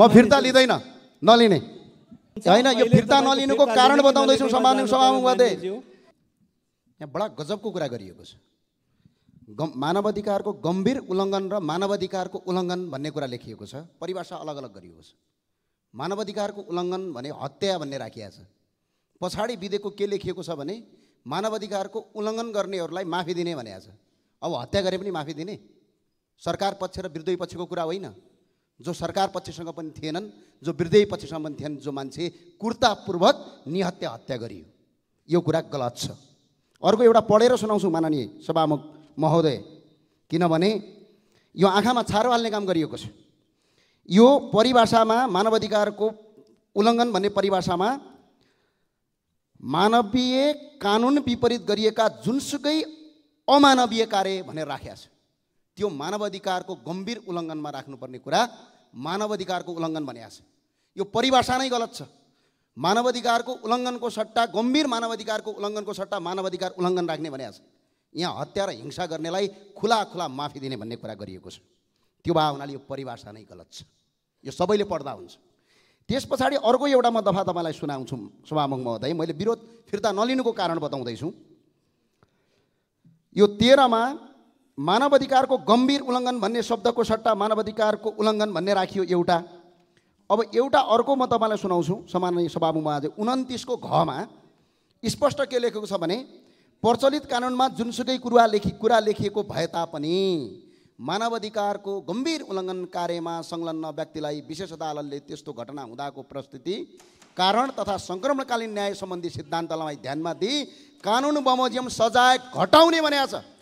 म फिर्ता लिँदैन नलिने होइन यो फिर्ता नलिनुको कारण बताउँदैछु समानु सभामुखवादे यहाँ बडा गजबको कुरा गरिएको छ मानव अधिकारको गम्भीर उल्लङ्घन र मानव अधिकारको उल्लङ्घन भन्ने कुरा लेखिएको छ परिभाषा अलग अलग गरिएको छ मानव अधिकारको उल्लङ्घन भने हत्या भन्ने राखिएको छ पछाडि विधेयकको के लेखिएको छ भने मानव अधिकारको उल्लङ्घन गर्नेहरूलाई माफी दिने भनेको छ अब हत्या गरे पनि माफी दिने सरकार पक्ष र विरुद्ध पक्षको कुरा होइन जो सरकार पक्षसँग पनि थिएनन् जो वृद्धि पक्षसँग पनि थिएनन् जो मान्छे कुर्तापूर्वक निहत्या हत्या गरियो यो कुरा गलत छ अर्को एउटा पढेर सुनाउँछु माननीय सभामुख महोदय किनभने यो आँखामा छारो हाल्ने काम गरिएको छ यो परिभाषामा मानवाधिकारको उल्लङ्घन भन्ने परिभाषामा मानवीय कानुन विपरीत गरिएका जुनसुकै अमानवीय कार्य भनेर राखेका छ त्यो मानवाधिकारको गम्भीर उल्लङ्घनमा राख्नुपर्ने कुरा मानवाधिकारको उल्लङ्घन भनिएको छ यो परिभाषा नै गलत छ मानवाधिकारको उल्लङ्घनको सट्टा गम्भीर मानवाधिकारको उल्लङ्घनको सट्टा मानवाधिकार उल्लङ्घन राख्ने भनेको छ यहाँ हत्या र हिंसा गर्नेलाई खुला खुला माफी दिने भन्ने कुरा गरिएको छ त्यो भए हुनाले यो परिभाषा नै गलत छ यो सबैले पढ्दा हुन्छ त्यस पछाडि अर्को एउटा म दफा तपाईँलाई सुनाउँछु सभामुख महोदय मैले विरोध फिर्ता नलिनुको कारण बताउँदैछु यो तेह्रमा मानवाधिकारको गम्भीर उल्लङ्घन भन्ने शब्दको सट्टा मानवाधिकारको उल्लङ्घन भन्ने राखियो एउटा अब एउटा अर्को म तपाईँलाई सुनाउँछु सामान्य सभामुमा आज उन्तिसको घमा स्पष्ट के लेखेको छ भने प्रचलित कानुनमा जुनसुकै कुरा लेखि कुरा लेखिएको भए तापनि मानवाधिकारको गम्भीर उल्लङ्घन कार्यमा संलग्न व्यक्तिलाई विशेष अदालतले त्यस्तो घटना हुँदाको प्रस्तुति कारण तथा सङ्क्रमणकालीन न्याय सम्बन्धी सिद्धान्तलाई ध्यानमा दिई कानुन बमोजिम सजाय घटाउने भनेको छ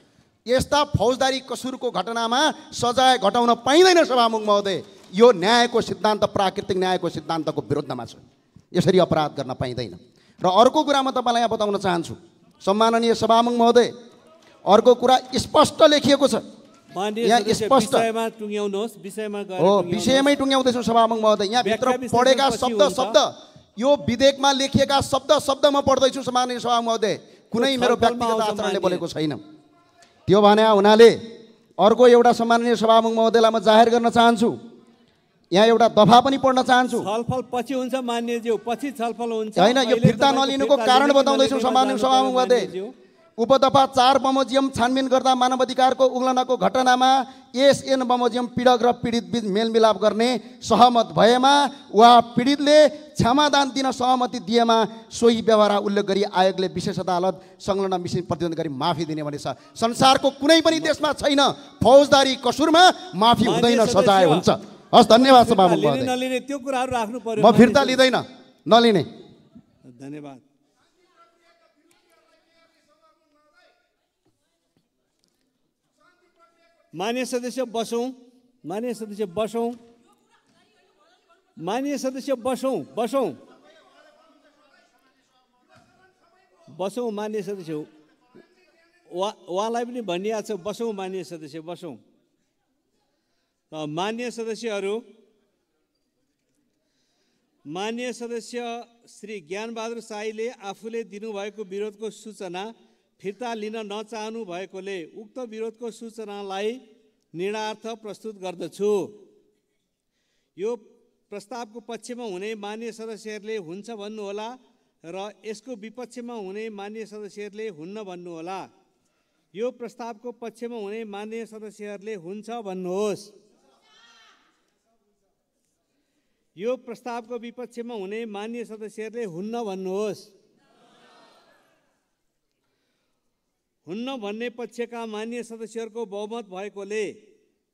यस्ता फौजदारी कसुरको घटनामा सजाय घटाउन पाइँदैन सभामुख महोदय यो न्यायको सिद्धान्त प्राकृतिक न्यायको सिद्धान्तको विरुद्धमा छ यसरी अपराध गर्न पाइँदैन र अर्को कुरा म तपाईँलाई यहाँ बताउन चाहन्छु सम्माननीय सभामुख महोदय अर्को कुरा स्पष्ट लेखिएको छ यहाँ स्पष्ट हो विषयमै टुङ्ग्याउँदैछु सभामुख महोदय यहाँ भित्र पढेका शब्द शब्द यो विधेयकमा लेखिएका शब्द शब्द म पढ्दैछु सम्माननीय सभामुख महोदय कुनै मेरो व्यक्तिगत आचरणले बोलेको छैन त्यो भने हुनाले अर्को एउटा सम्माननीय सभामुख महोदयलाई म जाहेर गर्न चाहन्छु यहाँ एउटा दफा पनि पढ्न चाहन्छु छलफल पछि हुन्छ मान्यज्यू पछि छलफल हुन्छ होइन यो फिर्ता नलिनुको कारण बताउँदैछु सम्माननीय सभामुख महोदय उपदफा चार बमोजियम छानबिन गर्दा मानवाधिकारको उल्लङ्घनको घटनामा एसएन बमोजियम पीडक र पीडित बिच मेलमिलाप गर्ने सहमत भएमा वा पीडितले क्षमादान दिन सहमति दिएमा सोही व्यवहार उल्लेख गरी आयोगले विशेष अदालत संलग्न मिसिन प्रतिबन्ध गरी माफी दिने भनेछ संसारको कुनै पनि देशमा छैन फौजदारी कसुरमा माफी हुँदैन सजाय हुन्छ हस् धन्यवाद त्यो पर्यो म फिर्ता लिँदैन नलिने धन्यवाद मान्य सदस्य बसौँ मान्य सदस्य बसौँ मान्य सदस्य बसौँ बसौँ बसौँ मान्य सदस्य वा उहाँलाई पनि भनिहाल्छ बसौँ मान्य सदस्य बसौँ मान्य सदस्यहरू मान्य सदस्य श्री ज्ञानबहादुर साईले आफूले दिनुभएको विरोधको सूचना फिर्ता लिन नचाहनु भएकोले उक्त विरोधको सूचनालाई निर्णार्थ प्रस्तुत गर्दछु यो प्रस्तावको पक्षमा हुने मान्य सदस्यहरूले हुन्छ भन्नुहोला र यसको विपक्षमा हुने मान्य सदस्यहरूले हुन्न भन्नुहोला यो प्रस्तावको पक्षमा हुने मान्य सदस्यहरूले हुन्छ भन्नुहोस् यो प्रस्तावको विपक्षमा हुने मान्य सदस्यहरूले हुन्न भन्नुहोस् हुन्न भन्ने पक्षका मान्य सदस्यहरूको बहुमत भएकोले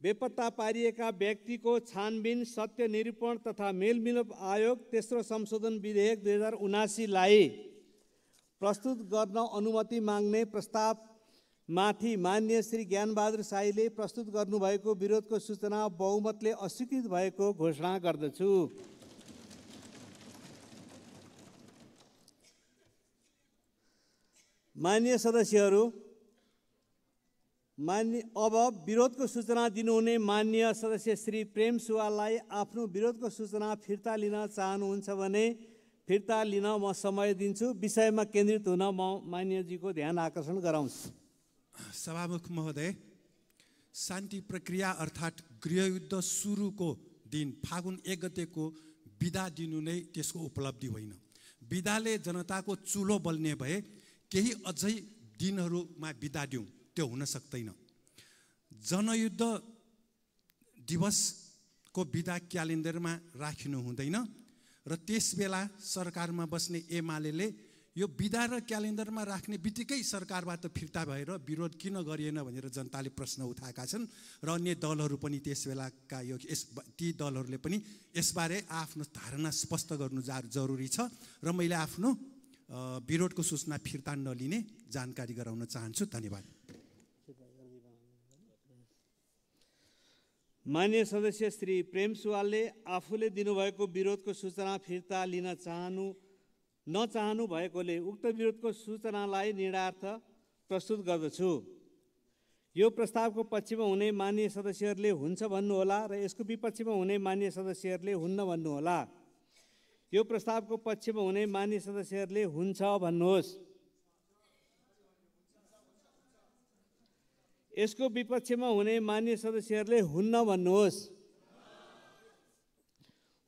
बेपत्ता पारिएका व्यक्तिको छानबिन सत्य निरूपण तथा मेलमिलाप आयोग तेस्रो संशोधन विधेयक दुई हजार उनासीलाई प्रस्तुत गर्न अनुमति माग्ने प्रस्तावमाथि मान्य श्री ज्ञानबहादुर साईले प्रस्तुत गर्नुभएको विरोधको सूचना बहुमतले अस्वीकृत भएको घोषणा गर्दछु मान्य सदस्यहरू मान्य अब विरोधको सूचना दिनुहुने मान्य सदस्य श्री प्रेम सुवाललाई आफ्नो विरोधको सूचना फिर्ता लिन चाहनुहुन्छ भने फिर्ता लिन म समय दिन्छु विषयमा केन्द्रित हुन म मान्यजीको ध्यान आकर्षण गराउँछु सभामुख महोदय शान्ति प्रक्रिया अर्थात् गृहयुद्ध सुरुको दिन फागुन एक गतेको विदा दिनु नै त्यसको उपलब्धि होइन विदाले जनताको चुलो बल्ने भए केही अझै दिनहरूमा बिदा दिउँ त्यो हुन सक्दैन जनयुद्ध दिवसको विधा क्यालेन्डरमा राखिनु हुँदैन र त्यस बेला सरकारमा बस्ने एमाले यो विधा र क्यालेन्डरमा राख्ने बित्तिकै सरकारबाट फिर्ता भएर विरोध किन गरिएन भनेर जनताले प्रश्न उठाएका छन् र अन्य दलहरू पनि त्यस बेलाका यो यस ती दलहरूले पनि यसबारे आफ्नो धारणा स्पष्ट गर्नु जा जरुरी छ र मैले आफ्नो विरोधको सूचना फिर्ता नलिने जानकारी गराउन चाहन्छु धन्यवाद मान्य सदस्य श्री प्रेम सुवालले आफूले दिनुभएको विरोधको सूचना फिर्ता लिन चाहनु नचाहनु भएकोले उक्त विरोधको सूचनालाई निर्णार्थ प्रस्तुत गर्दछु यो प्रस्तावको पक्षमा हुने मान्य सदस्यहरूले हुन्छ भन्नुहोला र यसको विपक्षमा हुने मान्य सदस्यहरूले हुन्न भन्नुहोला यो प्रस्तावको पक्षमा हुने मान्य सदस्यहरूले हुन्छ भन्नुहोस् यसको विपक्षमा हुने मान्य सदस्यहरूले हुन्न भन्नुहोस्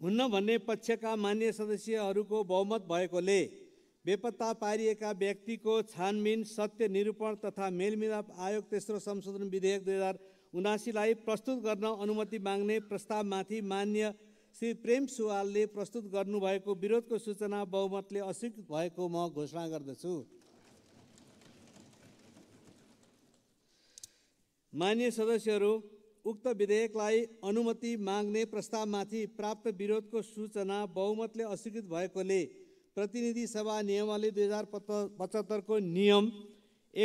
हुन्न भन्ने पक्षका मान्य सदस्यहरूको बहुमत भएकोले बेपत्ता पारिएका व्यक्तिको छानबिन सत्य निरूपण तथा मेलमिलाप आयोग तेस्रो संशोधन विधेयक दुई हजार उनासीलाई प्रस्तुत गर्न अनुमति माग्ने प्रस्तावमाथि मान्य श्री प्रेम सुवालले प्रस्तुत गर्नुभएको विरोधको सूचना बहुमतले अस्वीकृत भएको म घोषणा गर्दछु मान्य सदस्यहरू उक्त विधेयकलाई अनुमति माग्ने प्रस्तावमाथि प्राप्त विरोधको सूचना बहुमतले अस्वीकृत भएकोले प्रतिनिधि सभा नियमावली दुई हजार पच पचहत्तरको नियम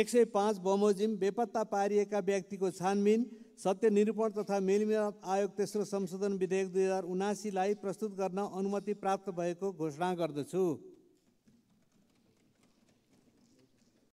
एक सय पाँच बमोजिम बेपत्ता पारिएका व्यक्तिको छानबिन सत्यनिरूपण तथा मेलमिलाप आयोग तेस्रो संशोधन विधेयक दुई हजार उनासीलाई प्रस्तुत गर्न अनुमति प्राप्त भएको घोषणा गर्दछु